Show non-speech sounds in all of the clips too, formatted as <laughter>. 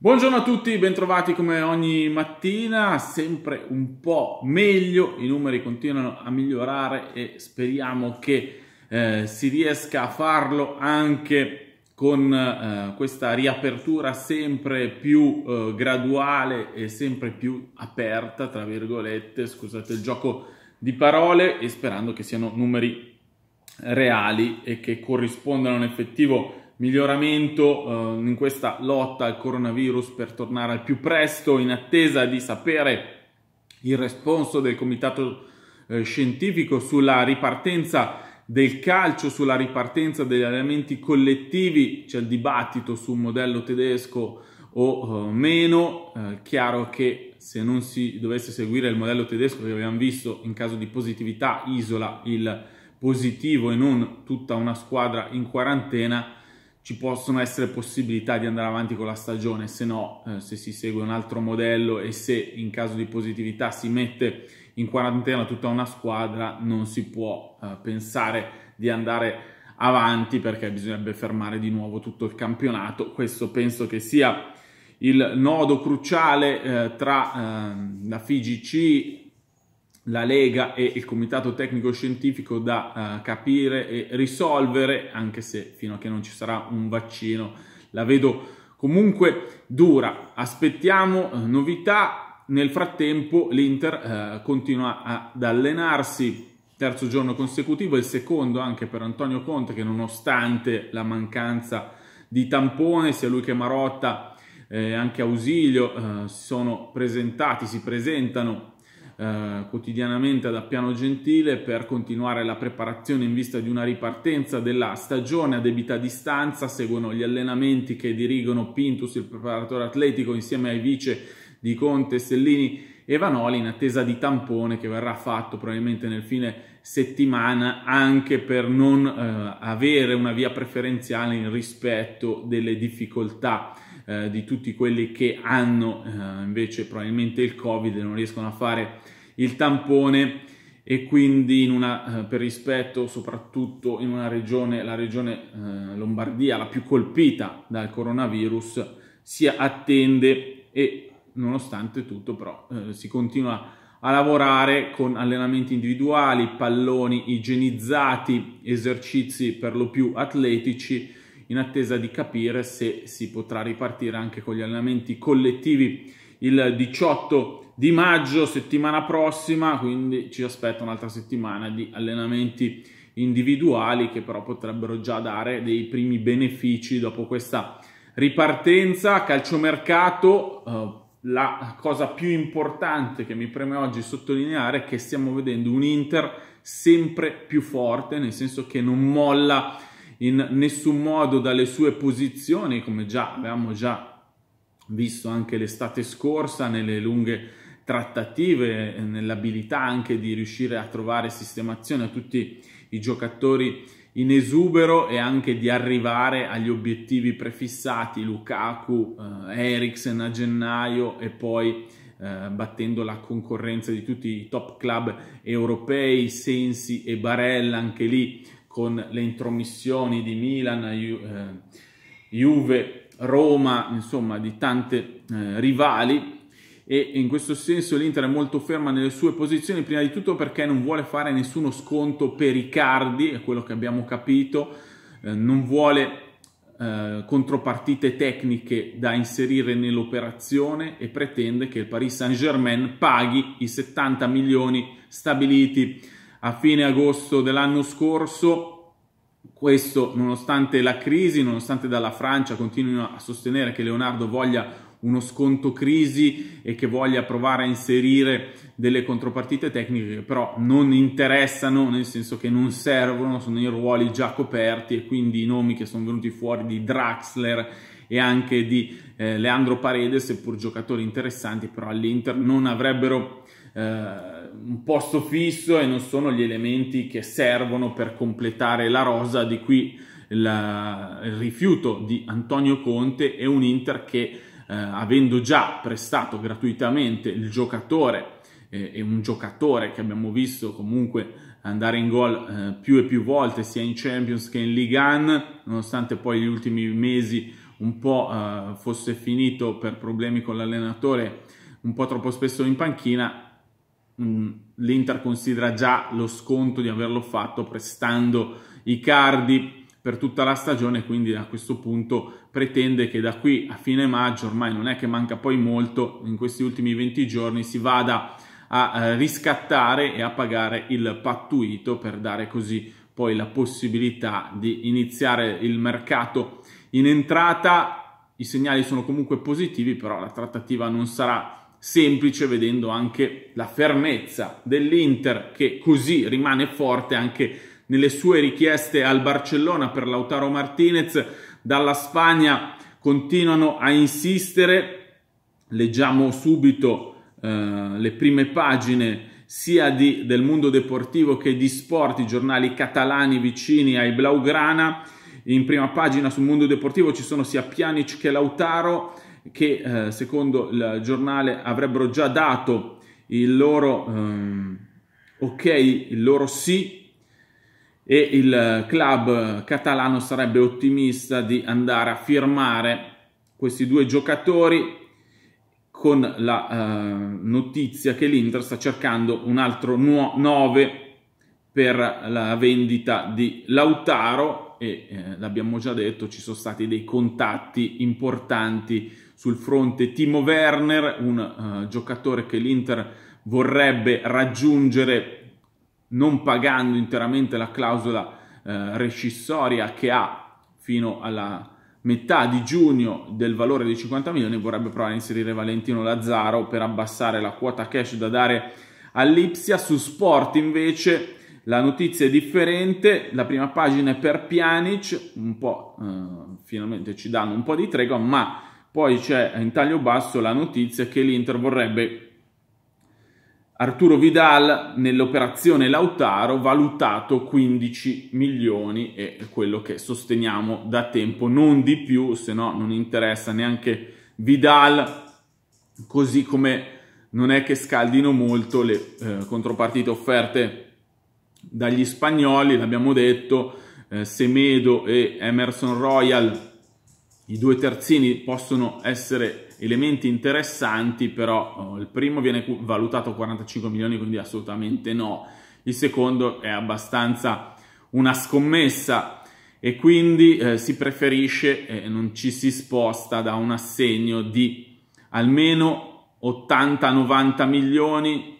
Buongiorno a tutti, bentrovati come ogni mattina, sempre un po' meglio, i numeri continuano a migliorare e speriamo che eh, si riesca a farlo anche con eh, questa riapertura sempre più eh, graduale e sempre più aperta, tra virgolette, scusate il gioco di parole, e sperando che siano numeri reali e che corrispondano a un effettivo miglioramento eh, in questa lotta al coronavirus per tornare al più presto in attesa di sapere il responso del comitato eh, scientifico sulla ripartenza del calcio, sulla ripartenza degli allenamenti collettivi, c'è il dibattito su un modello tedesco o eh, meno, eh, chiaro che se non si dovesse seguire il modello tedesco che abbiamo visto in caso di positività isola il positivo e non tutta una squadra in quarantena, ci possono essere possibilità di andare avanti con la stagione, se no eh, se si segue un altro modello e se in caso di positività si mette in quarantena tutta una squadra, non si può eh, pensare di andare avanti perché bisognerebbe fermare di nuovo tutto il campionato. Questo penso che sia il nodo cruciale eh, tra ehm, la FIGC la Lega e il Comitato Tecnico Scientifico da uh, capire e risolvere, anche se fino a che non ci sarà un vaccino la vedo comunque dura. Aspettiamo uh, novità, nel frattempo l'Inter uh, continua ad allenarsi, terzo giorno consecutivo, il secondo anche per Antonio Conte che nonostante la mancanza di tampone, sia lui che Marotta, eh, anche Ausilio, eh, sono presentati, si presentano eh, quotidianamente da Piano Gentile per continuare la preparazione in vista di una ripartenza della stagione a debita distanza. Seguono gli allenamenti che dirigono Pintus, il preparatore atletico, insieme ai vice di Conte, Stellini e Vanoli in attesa di tampone che verrà fatto probabilmente nel fine settimana anche per non eh, avere una via preferenziale in rispetto delle difficoltà eh, di tutti quelli che hanno eh, invece probabilmente il covid e non riescono a fare il tampone e quindi una, eh, per rispetto soprattutto in una regione, la regione eh, Lombardia, la più colpita dal coronavirus, si attende e nonostante tutto però eh, si continua a lavorare con allenamenti individuali, palloni igienizzati, esercizi per lo più atletici, in attesa di capire se si potrà ripartire anche con gli allenamenti collettivi il 18 di maggio, settimana prossima, quindi ci aspetta un'altra settimana di allenamenti individuali che però potrebbero già dare dei primi benefici dopo questa ripartenza, calciomercato, eh, la cosa più importante che mi preme oggi sottolineare è che stiamo vedendo un Inter sempre più forte, nel senso che non molla in nessun modo dalle sue posizioni, come già avevamo già visto anche l'estate scorsa nelle lunghe trattative, nell'abilità anche di riuscire a trovare sistemazione a tutti i giocatori in esubero e anche di arrivare agli obiettivi prefissati, Lukaku, eh, Eriksen a gennaio e poi eh, battendo la concorrenza di tutti i top club europei, Sensi e Barella anche lì con le intromissioni di Milan, Ju eh, Juve Roma, insomma di tante eh, rivali e in questo senso l'Inter è molto ferma nelle sue posizioni, prima di tutto perché non vuole fare nessuno sconto per i cardi, è quello che abbiamo capito, eh, non vuole eh, contropartite tecniche da inserire nell'operazione e pretende che il Paris Saint-Germain paghi i 70 milioni stabiliti a fine agosto dell'anno scorso questo nonostante la crisi, nonostante dalla Francia continuino a sostenere che Leonardo voglia uno sconto crisi e che voglia provare a inserire delle contropartite tecniche che però non interessano, nel senso che non servono, sono i ruoli già coperti e quindi i nomi che sono venuti fuori di Draxler e anche di eh, Leandro Paredes, seppur giocatori interessanti, però all'Inter non avrebbero eh, un posto fisso e non sono gli elementi che servono per completare la rosa di qui la, il rifiuto di Antonio Conte e un Inter che eh, avendo già prestato gratuitamente il giocatore eh, e un giocatore che abbiamo visto comunque andare in gol eh, più e più volte sia in Champions che in Ligan nonostante poi gli ultimi mesi un po' eh, fosse finito per problemi con l'allenatore un po' troppo spesso in panchina Mm, l'Inter considera già lo sconto di averlo fatto prestando i cardi per tutta la stagione, quindi a questo punto pretende che da qui a fine maggio, ormai non è che manca poi molto, in questi ultimi 20 giorni si vada a eh, riscattare e a pagare il pattuito per dare così poi la possibilità di iniziare il mercato in entrata. I segnali sono comunque positivi, però la trattativa non sarà semplice vedendo anche la fermezza dell'Inter che così rimane forte anche nelle sue richieste al Barcellona per Lautaro Martinez. Dalla Spagna continuano a insistere, leggiamo subito eh, le prime pagine sia di, del mondo deportivo che di sport, i giornali catalani vicini ai Blaugrana. In prima pagina sul mondo deportivo ci sono sia Pjanic che Lautaro, che eh, secondo il giornale avrebbero già dato il loro ehm, ok, il loro sì e il club catalano sarebbe ottimista di andare a firmare questi due giocatori con la eh, notizia che l'Inter sta cercando un altro 9 per la vendita di Lautaro e eh, l'abbiamo già detto ci sono stati dei contatti importanti sul fronte Timo Werner, un uh, giocatore che l'Inter vorrebbe raggiungere non pagando interamente la clausola uh, rescissoria che ha fino alla metà di giugno del valore dei 50 milioni, vorrebbe provare a inserire Valentino Lazzaro per abbassare la quota cash da dare all'Ipsia. Su Sport invece la notizia è differente, la prima pagina è per Pjanic, un po' eh, finalmente ci danno un po' di tregua, ma poi c'è in taglio basso la notizia che l'Inter vorrebbe Arturo Vidal nell'operazione Lautaro valutato 15 milioni e quello che sosteniamo da tempo, non di più, se no non interessa neanche Vidal, così come non è che scaldino molto le eh, contropartite offerte dagli spagnoli, l'abbiamo detto, eh, Semedo e Emerson Royal i due terzini possono essere elementi interessanti, però eh, il primo viene valutato 45 milioni, quindi assolutamente no. Il secondo è abbastanza una scommessa e quindi eh, si preferisce e eh, non ci si sposta da un assegno di almeno 80-90 milioni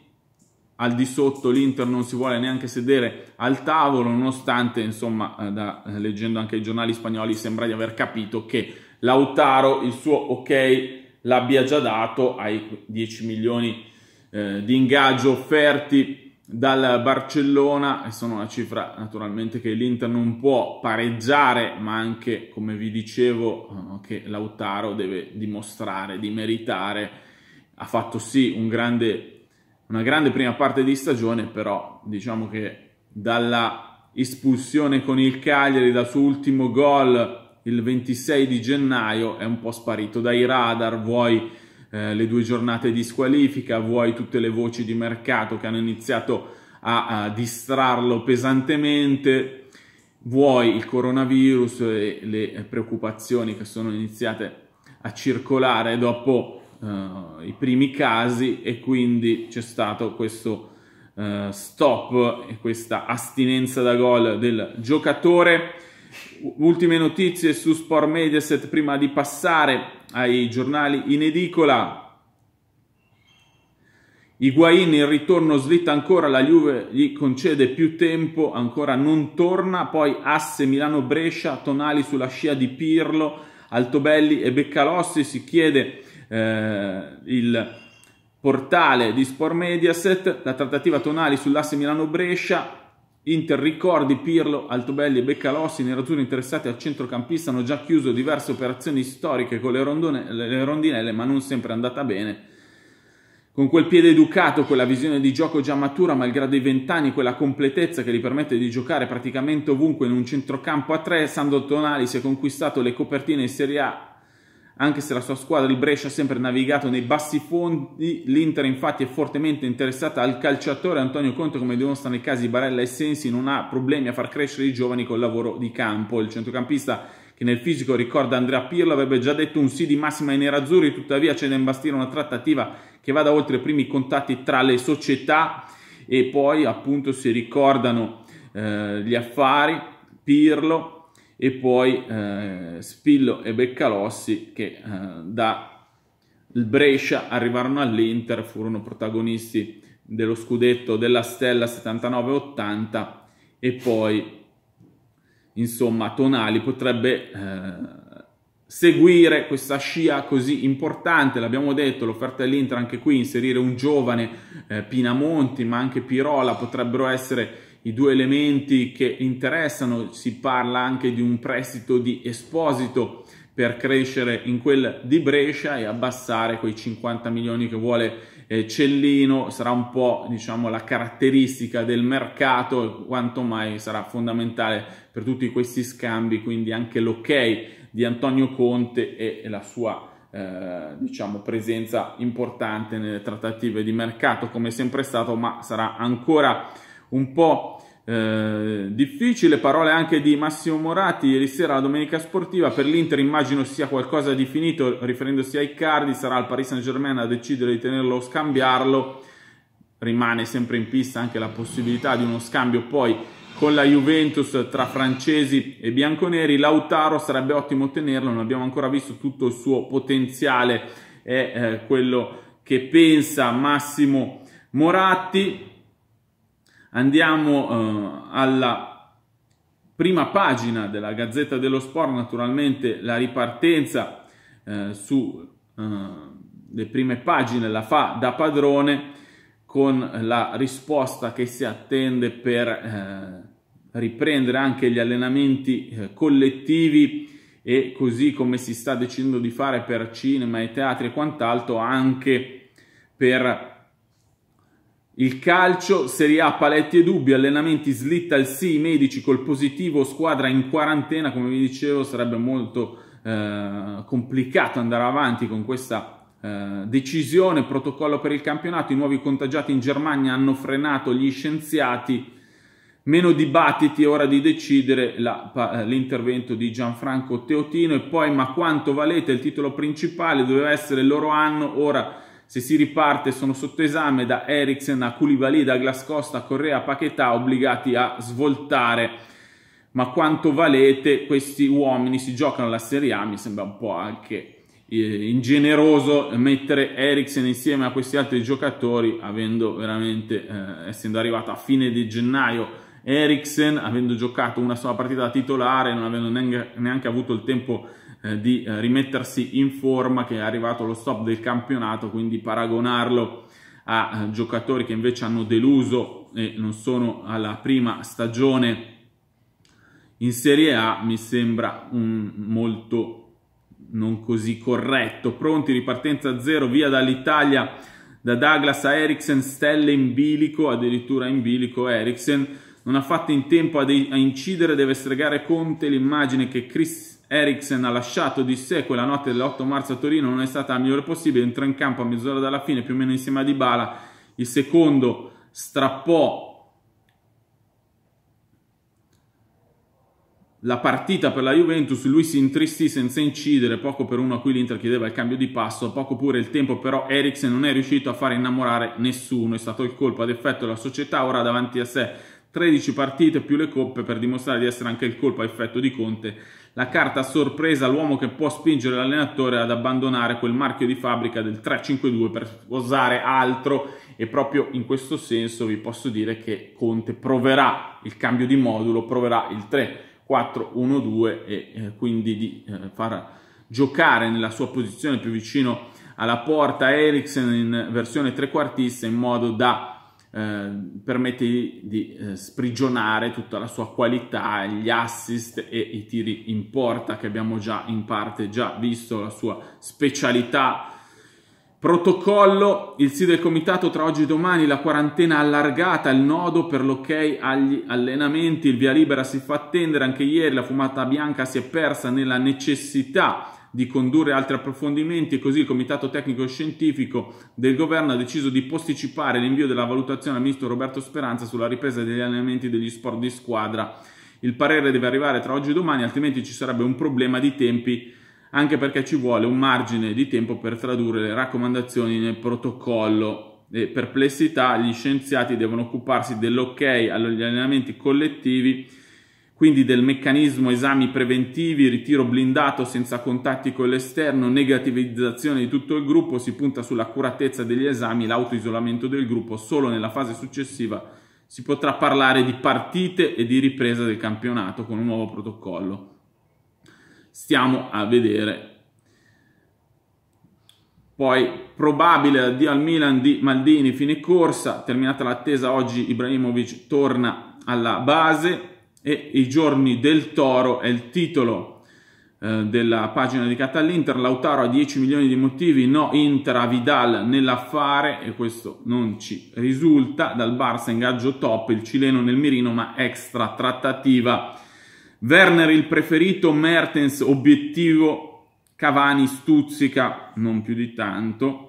al di sotto l'Inter non si vuole neanche sedere al tavolo, nonostante, insomma, eh, da, eh, leggendo anche i giornali spagnoli, sembra di aver capito che Lautaro il suo ok l'abbia già dato ai 10 milioni eh, di ingaggio offerti dal Barcellona e sono una cifra naturalmente che l'Inter non può pareggiare ma anche come vi dicevo eh, che Lautaro deve dimostrare di meritare ha fatto sì un grande una grande prima parte di stagione, però diciamo che dalla espulsione con il Cagliari, dal suo ultimo gol il 26 di gennaio, è un po' sparito dai radar, vuoi eh, le due giornate di squalifica, vuoi tutte le voci di mercato che hanno iniziato a, a distrarlo pesantemente, vuoi il coronavirus e le preoccupazioni che sono iniziate a circolare dopo uh, i primi casi e quindi c'è stato questo uh, stop e questa astinenza da gol del giocatore. Ultime notizie su Sport Mediaset prima di passare ai giornali in edicola. Higuain in ritorno slitta ancora, la Juve gli concede più tempo, ancora non torna, poi asse Milano-Brescia, Tonali sulla scia di Pirlo, Altobelli e Beccalossi, si chiede eh, il portale di Sport Mediaset, la trattativa Tonali sull'asse Milano-Brescia, Inter ricordi Pirlo, Altobelli e Beccalossi, i nerazzurri interessati al centrocampista hanno già chiuso diverse operazioni storiche con le, rondone, le rondinelle, ma non sempre è andata bene. Con quel piede educato, quella visione di gioco già matura, malgrado i vent'anni, quella completezza che gli permette di giocare praticamente ovunque in un centrocampo a tre, Sandro Tonali si è conquistato le copertine in Serie A anche se la sua squadra, il Brescia, ha sempre navigato nei bassi fondi, l'Inter infatti è fortemente interessata al calciatore Antonio Conte, come dimostrano i casi Barella e Sensi, non ha problemi a far crescere i giovani col lavoro di campo. Il centrocampista che nel fisico ricorda Andrea Pirlo avrebbe già detto un sì di massima ai nerazzurri, tuttavia c'è da imbastire una trattativa che vada oltre i primi contatti tra le società e poi appunto si ricordano eh, gli affari, Pirlo e poi eh, Spillo e Beccalossi che eh, dal Brescia arrivarono all'Inter, furono protagonisti dello scudetto della Stella 79-80 e poi insomma Tonali potrebbe eh, seguire questa scia così importante, l'abbiamo detto, l'offerta dell'Inter anche qui, inserire un giovane eh, Pinamonti ma anche Pirola potrebbero essere i due elementi che interessano, si parla anche di un prestito di Esposito per crescere in quel di Brescia e abbassare quei 50 milioni che vuole eh, Cellino, sarà un po' diciamo la caratteristica del mercato, quanto mai sarà fondamentale per tutti questi scambi, quindi anche l'ok di Antonio Conte e, la sua eh, diciamo presenza importante nelle trattative di mercato come sempre è stato ma sarà ancora un po' eh, difficile. Parole anche di Massimo Moratti ieri sera alla domenica sportiva. Per l'Inter immagino sia qualcosa di finito, riferendosi ai cardi, sarà il Paris Saint Germain a decidere di tenerlo o scambiarlo. Rimane sempre in pista anche la possibilità di uno scambio poi con la Juventus tra francesi e bianconeri. Lautaro sarebbe ottimo tenerlo, non abbiamo ancora visto tutto il suo potenziale, è eh, quello che pensa Massimo Moratti. Andiamo eh, alla prima pagina della Gazzetta dello Sport, naturalmente la ripartenza eh, sulle eh, prime pagine la fa da padrone con la risposta che si attende per eh, riprendere anche gli allenamenti eh, collettivi e così come si sta decidendo di fare per cinema e teatri e quant'altro anche per il calcio, Serie A, paletti e dubbi, allenamenti slitta al sì, medici col positivo, squadra in quarantena, come vi dicevo sarebbe molto eh, complicato andare avanti con questa eh, decisione, protocollo per il campionato, i nuovi contagiati in Germania hanno frenato gli scienziati, meno dibattiti, è ora di decidere eh, l'intervento di Gianfranco Teotino e poi ma quanto valete il titolo principale, doveva essere il loro anno, ora se si riparte sono sotto esame da Eriksen a Koulibaly, da Glascosta, Correa, Paquetà, obbligati a svoltare ma quanto valete questi uomini si giocano la Serie A mi sembra un po' anche eh, ingeneroso mettere Eriksen insieme a questi altri giocatori avendo veramente eh, essendo arrivato a fine di gennaio Eriksen avendo giocato una sola partita da titolare non avendo neanche, neanche avuto il tempo di eh, di eh, rimettersi in forma che è arrivato lo stop del campionato, quindi paragonarlo a eh, giocatori che invece hanno deluso e non sono alla prima stagione in Serie A mi sembra un molto non così corretto. Pronti, ripartenza zero, via dall'Italia, da Douglas a Eriksen, stelle in bilico, addirittura in bilico Eriksen. Non ha fatto in tempo a, a incidere, deve stregare Conte l'immagine che Cristiano Eriksen ha lasciato di sé quella notte dell'8 marzo a Torino, non è stata la migliore possibile, entrò in campo a mezz'ora dalla fine, più o meno insieme a Dybala, il secondo strappò la partita per la Juventus, lui si intristì senza incidere, poco per uno a cui l'Inter chiedeva il cambio di passo, poco pure il tempo, però Eriksen non è riuscito a far innamorare nessuno, è stato il colpo ad effetto della società, ora davanti a sé 13 partite più le coppe per dimostrare di essere anche il colpo a effetto di Conte la carta a sorpresa all'uomo che può spingere l'allenatore ad abbandonare quel marchio di fabbrica del 3-5-2 per osare altro e proprio in questo senso vi posso dire che Conte proverà il cambio di modulo, proverà il 3-4-1-2 e eh, quindi di eh, far giocare nella sua posizione più vicino alla porta Eriksen in versione trequartista in modo da eh, permette di eh, sprigionare tutta la sua qualità, gli assist e i tiri in porta che abbiamo già in parte già visto, la sua specialità. Protocollo, il sì del comitato tra oggi e domani, la quarantena allargata, il nodo per l'ok agli allenamenti, il via libera si fa attendere, anche ieri la fumata bianca si è persa nella necessità di condurre altri approfondimenti e così il Comitato Tecnico Scientifico del Governo ha deciso di posticipare l'invio della valutazione al Ministro Roberto Speranza sulla ripresa degli allenamenti degli sport di squadra. Il parere deve arrivare tra oggi e domani, altrimenti ci sarebbe un problema di tempi anche perché ci vuole un margine di tempo per tradurre le raccomandazioni nel protocollo. E perplessità, gli scienziati devono occuparsi dell'ok agli allenamenti collettivi quindi del meccanismo esami preventivi, ritiro blindato senza contatti con l'esterno, negativizzazione di tutto il gruppo, si punta sull'accuratezza degli esami, l'autoisolamento del gruppo, solo nella fase successiva si potrà parlare di partite e di ripresa del campionato con un nuovo protocollo. Stiamo a vedere. Poi probabile addio al Milan di Maldini, fine corsa, terminata l'attesa oggi Ibrahimovic torna alla base e i giorni del toro è il titolo eh, della pagina dedicata all'Inter, Lautaro ha 10 milioni di motivi, no Inter a Vidal nell'affare e questo non ci risulta, dal Barça ingaggio top, il cileno nel mirino ma extra trattativa, Werner il preferito, Mertens obiettivo, Cavani stuzzica, non più di tanto,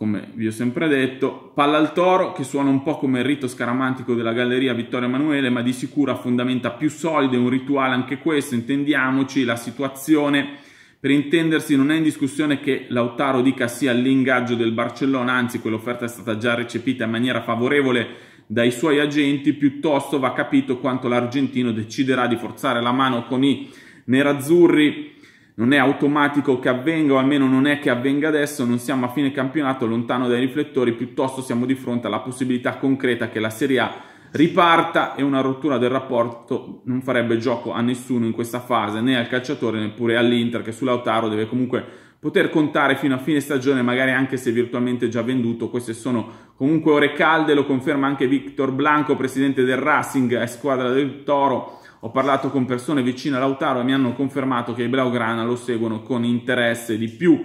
come vi ho sempre detto, palla al toro che suona un po' come il rito scaramantico della galleria Vittorio Emanuele, ma di sicuro ha fondamenta più solide, un rituale anche questo, intendiamoci, la situazione per intendersi non è in discussione che Lautaro dica sia l'ingaggio del Barcellona, anzi quell'offerta è stata già recepita in maniera favorevole dai suoi agenti, piuttosto va capito quanto l'argentino deciderà di forzare la mano con i nerazzurri non è automatico che avvenga, o almeno non è che avvenga adesso, non siamo a fine campionato lontano dai riflettori, piuttosto siamo di fronte alla possibilità concreta che la Serie A riparta e una rottura del rapporto non farebbe gioco a nessuno in questa fase, né al calciatore, neppure all'Inter che sull'Autaro deve comunque poter contare fino a fine stagione, magari anche se virtualmente già venduto. Queste sono comunque ore calde, lo conferma anche Victor Blanco, presidente del Racing, squadra del Toro ho parlato con persone vicine a Lautaro e mi hanno confermato che i Blaugrana lo seguono con interesse di più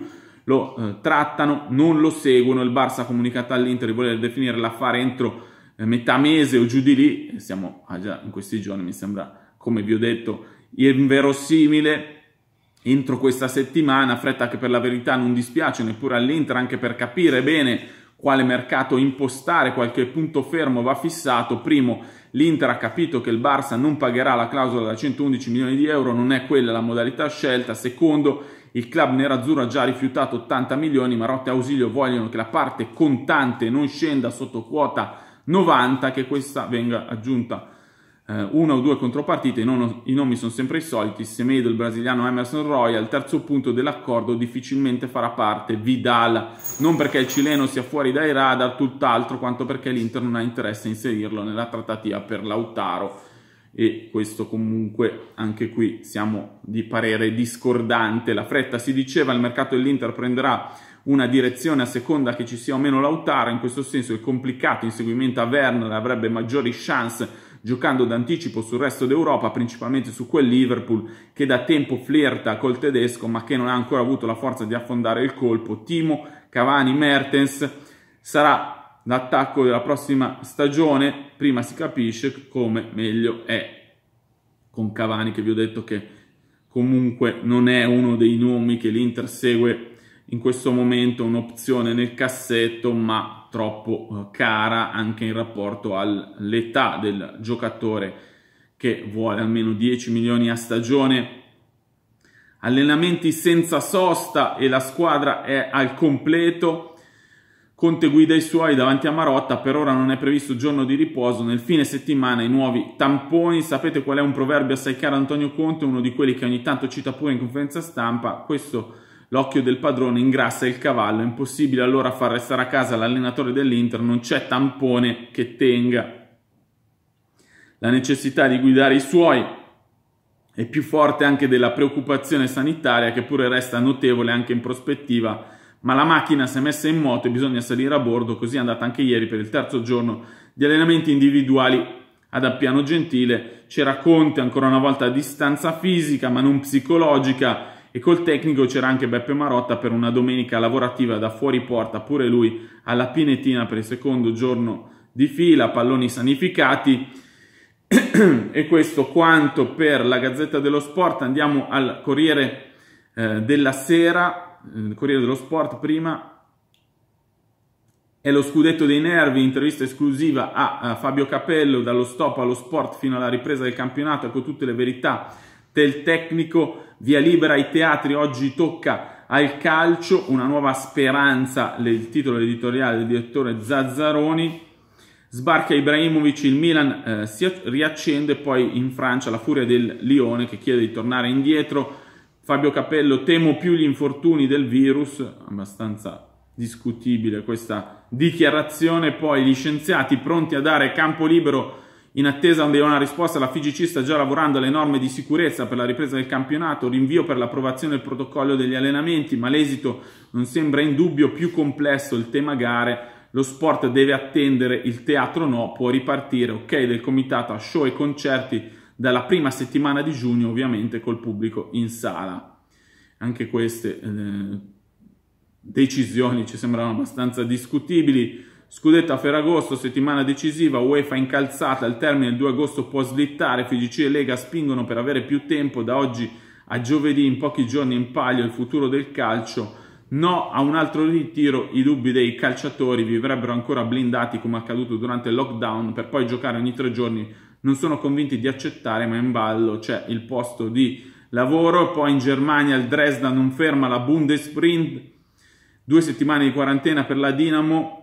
lo eh, trattano, non lo seguono. Il Barça ha comunicato all'Inter di voler definire l'affare entro eh, metà mese o giù di lì. Siamo ah, già in questi giorni, mi sembra, come vi ho detto, inverosimile. Entro questa settimana, fretta che per la verità non dispiace neppure all'Inter, anche per capire bene quale mercato impostare, qualche punto fermo va fissato. Primo, L'Inter ha capito che il Barça non pagherà la clausola da 111 milioni di euro, non è quella la modalità scelta. Secondo, il club nerazzurro ha già rifiutato 80 milioni, ma Rotte e Ausilio vogliono che la parte contante non scenda sotto quota 90, che questa venga aggiunta eh, una o due contropartite, non, i nomi sono sempre i soliti, Semedo, il brasiliano Emerson Royal, terzo punto dell'accordo difficilmente farà parte Vidal, non perché il cileno sia fuori dai radar, tutt'altro quanto perché l'Inter non ha interesse a inserirlo nella trattativa per Lautaro e questo comunque anche qui siamo di parere discordante, la fretta si diceva, il mercato dell'Inter prenderà una direzione a seconda che ci sia o meno Lautaro, in questo senso il complicato inseguimento a Werner avrebbe maggiori chance giocando d'anticipo sul resto d'Europa, principalmente su quel Liverpool che da tempo flirta col tedesco ma che non ha ancora avuto la forza di affondare il colpo. Timo, Cavani, Mertens sarà l'attacco della prossima stagione, prima si capisce come meglio è con Cavani che vi ho detto che comunque non è uno dei nomi che l'Inter segue in questo momento un'opzione nel cassetto, ma troppo eh, cara anche in rapporto all'età del giocatore che vuole almeno 10 milioni a stagione. Allenamenti senza sosta e la squadra è al completo. Conte guida i suoi davanti a Marotta, per ora non è previsto giorno di riposo, nel fine settimana i nuovi tamponi, sapete qual è un proverbio assai caro Antonio Conte, uno di quelli che ogni tanto cita pure in conferenza stampa, questo L'occhio del padrone ingrassa il cavallo, è impossibile allora far restare a casa l'allenatore dell'Inter, non c'è tampone che tenga. La necessità di guidare i suoi è più forte anche della preoccupazione sanitaria che pure resta notevole anche in prospettiva, ma la macchina si è messa in moto e bisogna salire a bordo, così è andata anche ieri per il terzo giorno di allenamenti individuali ad Appiano Gentile c'era Conte ancora una volta a distanza fisica ma non psicologica e col tecnico c'era anche Beppe Marotta per una domenica lavorativa da fuori porta, pure lui alla pinetina per il secondo giorno di fila, palloni sanificati <clears throat> e questo quanto per la Gazzetta dello Sport, andiamo al Corriere eh, della Sera, il Corriere dello Sport prima, è lo scudetto dei nervi, intervista esclusiva a, a Fabio Capello, dallo stop allo sport fino alla ripresa del campionato, con tutte le verità del tecnico, via libera ai teatri, oggi tocca al calcio, una nuova speranza, il titolo editoriale del direttore Zazzaroni, sbarca Ibrahimovic, il Milan eh, si riaccende, poi in Francia la furia del Lione che chiede di tornare indietro, Fabio Capello temo più gli infortuni del virus, abbastanza discutibile questa dichiarazione, poi gli scienziati pronti a dare campo libero in attesa di una risposta, la FIGC sta già lavorando alle norme di sicurezza per la ripresa del campionato, rinvio per l'approvazione del protocollo degli allenamenti, ma l'esito non sembra in dubbio più complesso il tema gare. Lo sport deve attendere, il teatro no, può ripartire, ok, del comitato a show e concerti dalla prima settimana di giugno, ovviamente col pubblico in sala. Anche queste eh, decisioni ci sembrano abbastanza discutibili. Scudetto a Ferragosto, settimana decisiva, UEFA incalzata, al termine il 2 agosto può slittare, FGC e Lega spingono per avere più tempo da oggi a giovedì, in pochi giorni in palio il futuro del calcio, no a un altro ritiro, i dubbi dei calciatori vivrebbero ancora blindati come accaduto durante il lockdown per poi giocare ogni tre giorni, non sono convinti di accettare ma in ballo c'è il posto di lavoro, poi in Germania il Dresda non ferma la Bundesprint, due settimane di quarantena per la Dinamo,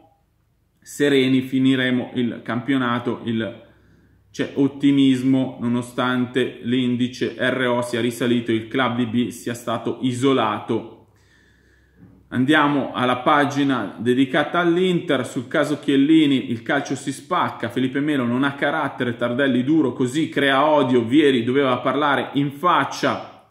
sereni finiremo il campionato, il, c'è ottimismo nonostante l'indice RO sia risalito, il club di B sia stato isolato. Andiamo alla pagina dedicata all'Inter, sul caso Chiellini il calcio si spacca, Felipe Melo non ha carattere, Tardelli duro così crea odio, Vieri doveva parlare in faccia,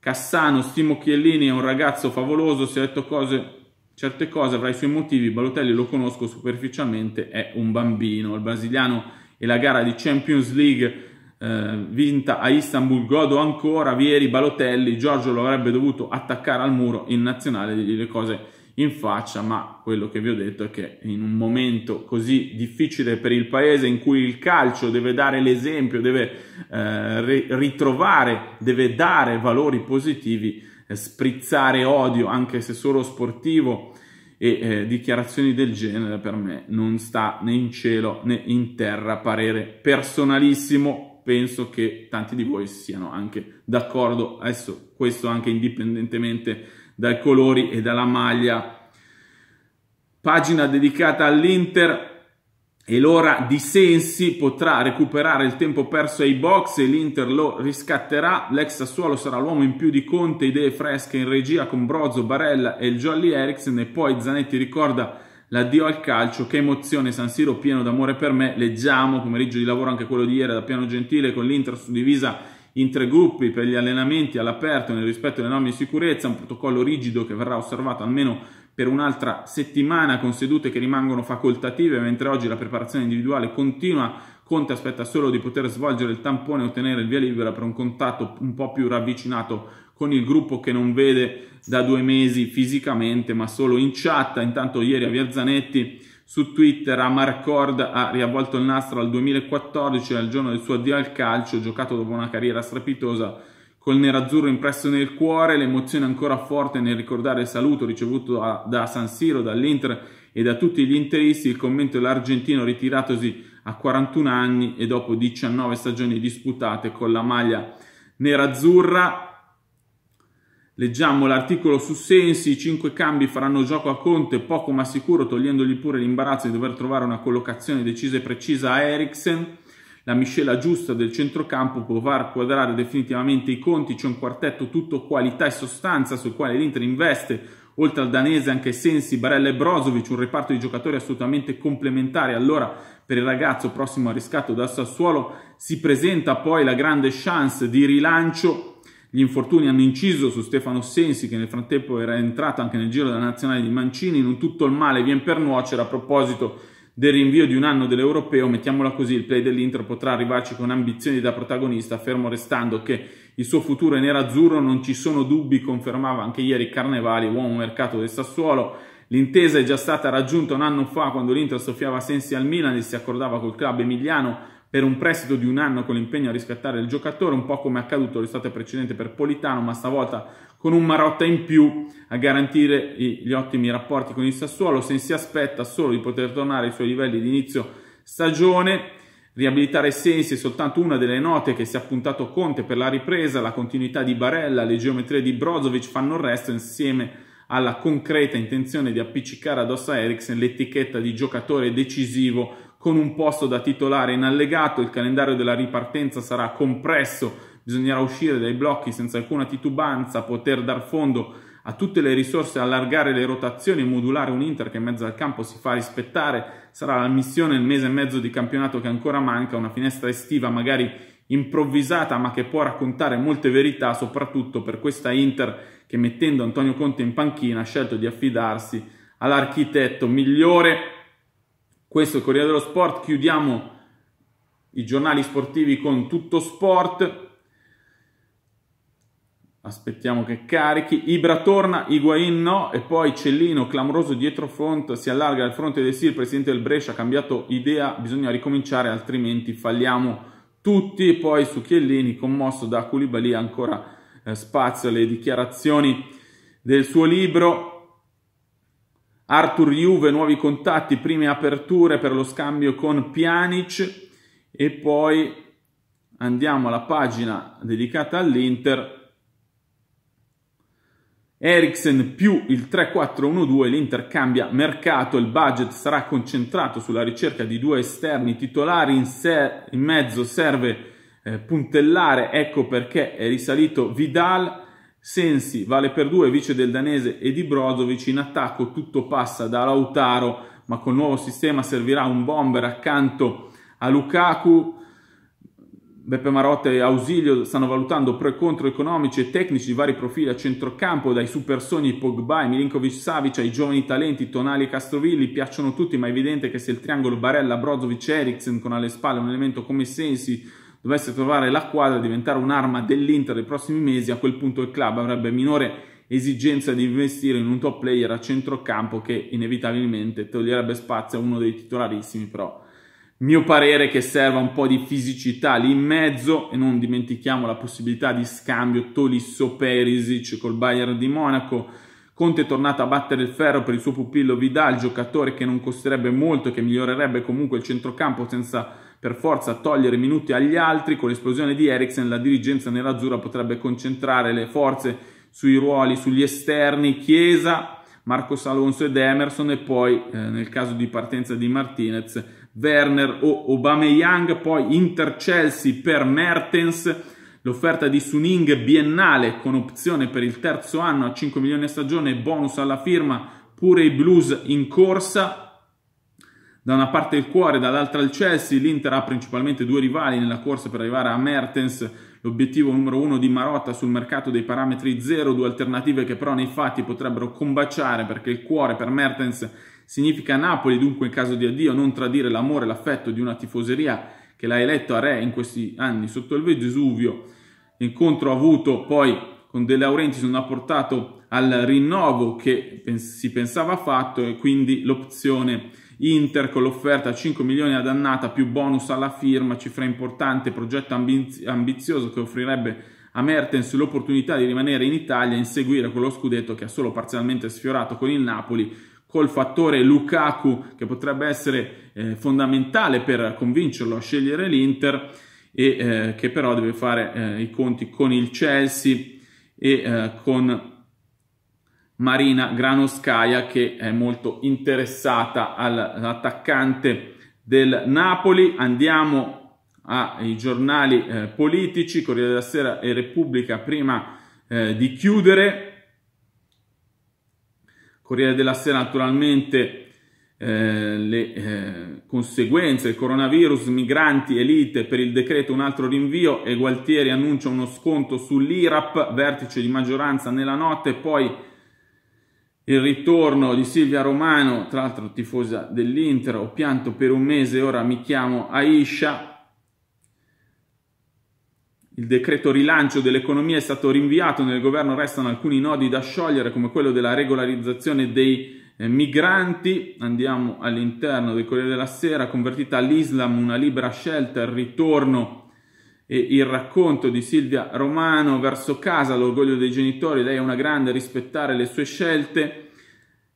Cassano, stimo Chiellini è un ragazzo favoloso, si è detto cose Certe cose avrà i suoi motivi, Balotelli lo conosco superficialmente, è un bambino. Il brasiliano e la gara di Champions League eh, vinta a Istanbul, godo ancora, Vieri, Balotelli, Giorgio lo avrebbe dovuto attaccare al muro in nazionale, dirgli le cose in faccia, ma quello che vi ho detto è che in un momento così difficile per il paese in cui il calcio deve dare l'esempio, deve eh, ritrovare, deve dare valori positivi, eh, sprizzare odio, anche se solo sportivo, e eh, dichiarazioni del genere per me non sta né in cielo né in terra, parere personalissimo, penso che tanti di voi siano anche d'accordo, adesso questo anche indipendentemente dai colori e dalla maglia. Pagina dedicata all'Inter, e l'ora di Sensi potrà recuperare il tempo perso ai box e l'Inter lo riscatterà. L'ex Sassuolo sarà l'uomo in più di Conte, idee fresche in regia con Brozo, Barella e il Jolly Eriksen e poi Zanetti ricorda l'addio al calcio, che emozione San Siro pieno d'amore per me. Leggiamo pomeriggio di lavoro anche quello di ieri da Piano Gentile con l'Inter suddivisa in tre gruppi per gli allenamenti all'aperto nel rispetto delle norme di sicurezza, un protocollo rigido che verrà osservato almeno per un'altra settimana con sedute che rimangono facoltative, mentre oggi la preparazione individuale continua. Conte aspetta solo di poter svolgere il tampone e ottenere il via libera per un contatto un po' più ravvicinato con il gruppo che non vede da due mesi fisicamente, ma solo in chat. Intanto ieri a Via Zanetti su Twitter Amarcord ha riavvolto il nastro al 2014, al giorno del suo addio al calcio, giocato dopo una carriera strepitosa col nerazzurro impresso nel cuore, l'emozione ancora forte nel ricordare il saluto ricevuto da, da San Siro, dall'Inter e da tutti gli interisti, il commento dell'argentino ritiratosi a 41 anni e dopo 19 stagioni disputate con la maglia nerazzurra. Leggiamo l'articolo su Sensi, i 5 cambi faranno gioco a Conte, poco ma sicuro, togliendogli pure l'imbarazzo di dover trovare una collocazione decisa e precisa a Eriksen la miscela giusta del centrocampo può far quadrare definitivamente i conti, c'è un quartetto tutto qualità e sostanza sul quale l'Inter investe oltre al danese anche Sensi, Barella e Brozovic, un reparto di giocatori assolutamente complementare. Allora, per il ragazzo prossimo a riscatto dal Sassuolo, si presenta poi la grande chance di rilancio. Gli infortuni hanno inciso su Stefano Sensi, che nel frattempo era entrato anche nel giro della nazionale di Mancini. non tutto il male viene per nuocere. A proposito di del rinvio di un anno dell'Europeo, mettiamola così, il play dell'Inter potrà arrivarci con ambizioni da protagonista, fermo restando che il suo futuro è nero-azzurro, non ci sono dubbi, confermava anche ieri Carnevali, uomo mercato del Sassuolo. L'intesa è già stata raggiunta un anno fa quando l'Inter soffiava Sensi al Milan e si accordava col club emiliano per un prestito di un anno con l'impegno a riscattare il giocatore, un po' come è accaduto l'estate precedente per Politano, ma stavolta con un Marotta in più a garantire gli ottimi rapporti con il Sassuolo. Se si aspetta solo di poter tornare ai suoi livelli di inizio stagione, riabilitare Sensi è soltanto una delle note che si è appuntato Conte per la ripresa, la continuità di Barella, le geometrie di Brozovic fanno il resto insieme alla concreta intenzione di appiccicare addosso a Eriksen l'etichetta di giocatore decisivo con un posto da titolare in allegato, il calendario della ripartenza sarà compresso, bisognerà uscire dai blocchi senza alcuna titubanza, poter dar fondo a tutte le risorse, allargare le rotazioni e modulare un Inter che in mezzo al campo si fa rispettare, sarà la missione il mese e mezzo di campionato che ancora manca, una finestra estiva magari improvvisata ma che può raccontare molte verità soprattutto per questa Inter che mettendo Antonio Conte in panchina ha scelto di affidarsi all'architetto migliore questo è il Corriere dello Sport, chiudiamo i giornali sportivi con tutto sport. Aspettiamo che carichi. Ibra torna, Higuain no. E poi Cellino, clamoroso dietro front, si allarga al fronte del Sì. Il presidente del Brescia ha cambiato idea. Bisogna ricominciare, altrimenti falliamo tutti. E poi su Chiellini, commosso da Culibali, ancora eh, spazio alle dichiarazioni del suo libro. Arthur Juve, nuovi contatti, prime aperture per lo scambio con Pjanic e poi andiamo alla pagina dedicata all'Inter. Eriksen più il 3-4-1-2, l'Inter cambia mercato, il budget sarà concentrato sulla ricerca di due esterni titolari, in, se- in mezzo serve eh, puntellare, ecco perché è risalito Vidal, Sensi vale per due, vice del danese e di Brozovic. In attacco tutto passa da Lautaro, ma col nuovo sistema servirà un bomber accanto a Lukaku. Beppe Marotta e Ausilio stanno valutando pro e contro economici e tecnici di vari profili a centrocampo, dai supersoni Pogba e Milinkovic Savic ai giovani talenti Tonali e Castrovilli, piacciono tutti, ma è evidente che se il triangolo Barella, Brozovic e Eriksen con alle spalle un elemento come Sensi dovesse trovare la quadra e diventare un'arma dell'Inter nei prossimi mesi, a quel punto il club avrebbe minore esigenza di investire in un top player a centrocampo che inevitabilmente toglierebbe spazio a uno dei titolarissimi, però mio parere che serva un po' di fisicità lì in mezzo e non dimentichiamo la possibilità di scambio Tolisso Perisic col Bayern di Monaco. Conte è tornato a battere il ferro per il suo pupillo Vidal, giocatore che non costerebbe molto e che migliorerebbe comunque il centrocampo senza per forza togliere minuti agli altri, con l'esplosione di Eriksen la dirigenza nerazzurra potrebbe concentrare le forze sui ruoli, sugli esterni, Chiesa, Marcos Alonso ed Emerson e poi eh, nel caso di partenza di Martinez, Werner o Obameyang, poi Inter-Chelsea per Mertens, l'offerta di Suning biennale con opzione per il terzo anno a 5 milioni a stagione e bonus alla firma, pure i Blues in corsa, da una parte il cuore, dall'altra il Chelsea, l'Inter ha principalmente due rivali nella corsa per arrivare a Mertens, l'obiettivo numero uno di Marotta sul mercato dei parametri zero, due alternative che però nei fatti potrebbero combaciare perché il cuore per Mertens significa Napoli, dunque in caso di addio non tradire l'amore e l'affetto di una tifoseria che l'ha eletto a re in questi anni sotto il Vesuvio, L'incontro avuto poi con De Laurenti non ha portato al rinnovo che si pensava fatto e quindi l'opzione Inter con l'offerta 5 milioni ad annata più bonus alla firma, cifra importante, progetto ambizioso che offrirebbe a Mertens l'opportunità di rimanere in Italia e inseguire quello scudetto che ha solo parzialmente sfiorato con il Napoli, col fattore Lukaku che potrebbe essere eh, fondamentale per convincerlo a scegliere l'Inter e eh, che però deve fare eh, i conti con il Chelsea e eh, con Marina Granoskaya che è molto interessata all'attaccante del Napoli. Andiamo ai giornali eh, politici, Corriere della Sera e Repubblica prima eh, di chiudere. Corriere della Sera naturalmente eh, le eh, conseguenze, il coronavirus, migranti, elite, per il decreto un altro rinvio e Gualtieri annuncia uno sconto sull'IRAP, vertice di maggioranza nella notte, poi il ritorno di Silvia Romano, tra l'altro tifosa dell'Inter, ho pianto per un mese, ora mi chiamo Aisha. Il decreto rilancio dell'economia è stato rinviato, nel governo restano alcuni nodi da sciogliere come quello della regolarizzazione dei eh, migranti. Andiamo all'interno del Corriere della Sera, convertita all'Islam una libera scelta, il ritorno e il racconto di Silvia Romano verso casa, l'orgoglio dei genitori, lei è una grande, rispettare le sue scelte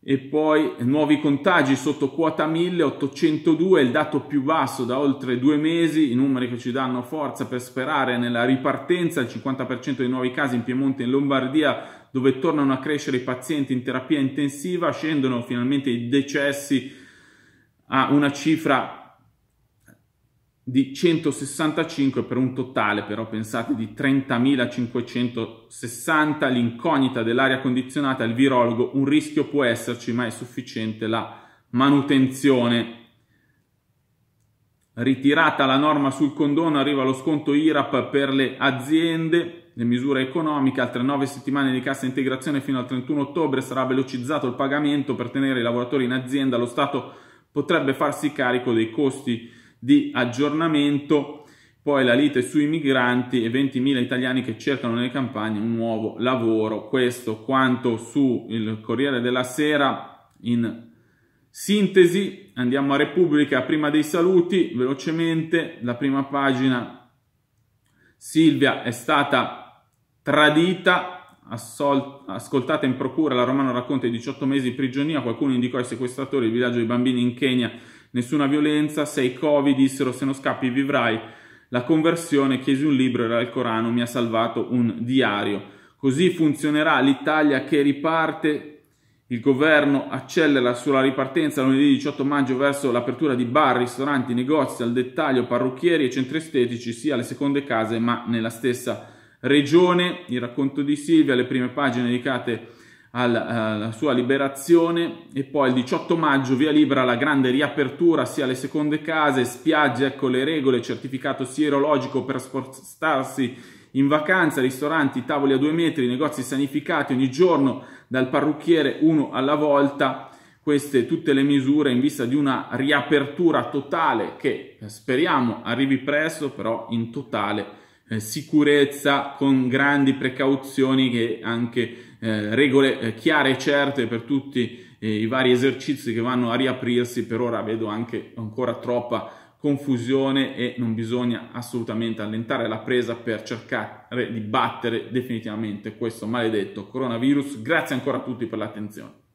e poi nuovi contagi sotto quota 1802, il dato più basso da oltre due mesi, i numeri che ci danno forza per sperare nella ripartenza, il 50% dei nuovi casi in Piemonte e in Lombardia dove tornano a crescere i pazienti in terapia intensiva, scendono finalmente i decessi a una cifra di 165 per un totale però pensate di 30.560 l'incognita dell'aria condizionata il virologo un rischio può esserci ma è sufficiente la manutenzione ritirata la norma sul condono arriva lo sconto IRAP per le aziende le misure economiche altre 9 settimane di cassa integrazione fino al 31 ottobre sarà velocizzato il pagamento per tenere i lavoratori in azienda lo Stato potrebbe farsi carico dei costi di aggiornamento, poi la lite sui migranti e 20.000 italiani che cercano nelle campagne un nuovo lavoro. Questo quanto su il Corriere della Sera in sintesi. Andiamo a Repubblica, prima dei saluti, velocemente, la prima pagina. Silvia è stata tradita, assol- ascoltata in procura, la Romano racconta i 18 mesi di prigionia, qualcuno indicò ai sequestratori il villaggio dei bambini in Kenya nessuna violenza, sei covi, dissero se non scappi vivrai. La conversione, chiesi un libro, era il Corano, mi ha salvato un diario. Così funzionerà l'Italia che riparte. Il governo accelera sulla ripartenza lunedì 18 maggio verso l'apertura di bar, ristoranti, negozi al dettaglio, parrucchieri e centri estetici, sia alle seconde case ma nella stessa regione. Il racconto di Silvia, le prime pagine dedicate a eh, alla sua liberazione e poi il 18 maggio via libera la grande riapertura sia alle seconde case, spiagge, ecco le regole, certificato sierologico per spostarsi in vacanza, ristoranti, tavoli a due metri, negozi sanificati ogni giorno dal parrucchiere uno alla volta, queste tutte le misure in vista di una riapertura totale che eh, speriamo arrivi presto, però in totale eh, sicurezza con grandi precauzioni che anche eh, regole eh, chiare e certe per tutti eh, i vari esercizi che vanno a riaprirsi, per ora vedo anche ancora troppa confusione e non bisogna assolutamente allentare la presa per cercare di battere definitivamente questo maledetto coronavirus. Grazie ancora a tutti per l'attenzione.